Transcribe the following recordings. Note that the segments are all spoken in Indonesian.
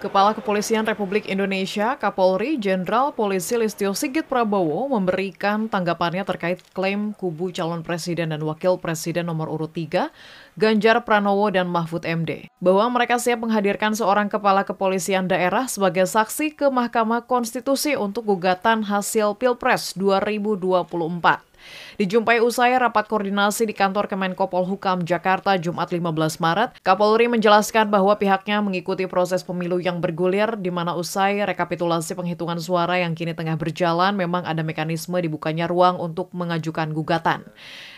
Kepala Kepolisian Republik Indonesia, Kapolri Jenderal Polisi Listio Sigit Prabowo memberikan tanggapannya terkait klaim kubu calon presiden dan wakil presiden nomor urut 3, Ganjar Pranowo dan Mahfud MD, bahwa mereka siap menghadirkan seorang kepala kepolisian daerah sebagai saksi ke Mahkamah Konstitusi untuk gugatan hasil Pilpres 2024. Dijumpai usai rapat koordinasi di kantor Kemenko Polhukam Jakarta Jumat 15 Maret, Kapolri menjelaskan bahwa pihaknya mengikuti proses pemilu yang bergulir di mana usai rekapitulasi penghitungan suara yang kini tengah berjalan memang ada mekanisme dibukanya ruang untuk mengajukan gugatan.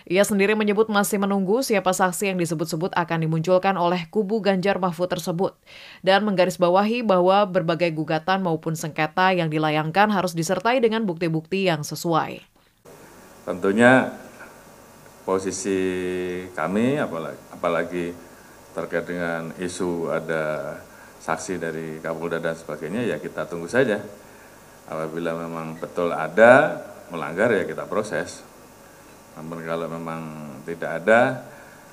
Ia sendiri menyebut masih menunggu siapa saksi yang disebut-sebut akan dimunculkan oleh kubu Ganjar Mahfud tersebut dan menggarisbawahi bahwa berbagai gugatan maupun sengketa yang dilayangkan harus disertai dengan bukti-bukti yang sesuai tentunya posisi kami apalagi, apalagi terkait dengan isu ada saksi dari Kapolda dan sebagainya ya kita tunggu saja apabila memang betul ada melanggar ya kita proses namun kalau memang tidak ada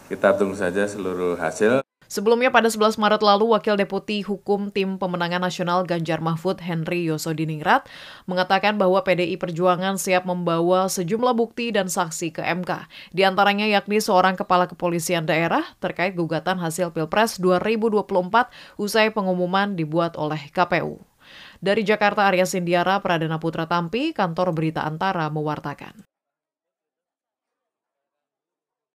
kita tunggu saja seluruh hasil Sebelumnya pada 11 Maret lalu, Wakil Deputi Hukum Tim Pemenangan Nasional Ganjar Mahfud Henry Yosodiningrat mengatakan bahwa PDI Perjuangan siap membawa sejumlah bukti dan saksi ke MK. Di antaranya yakni seorang kepala kepolisian daerah terkait gugatan hasil Pilpres 2024 usai pengumuman dibuat oleh KPU. Dari Jakarta, Arya Sindiara, Pradana Putra Tampi, Kantor Berita Antara mewartakan.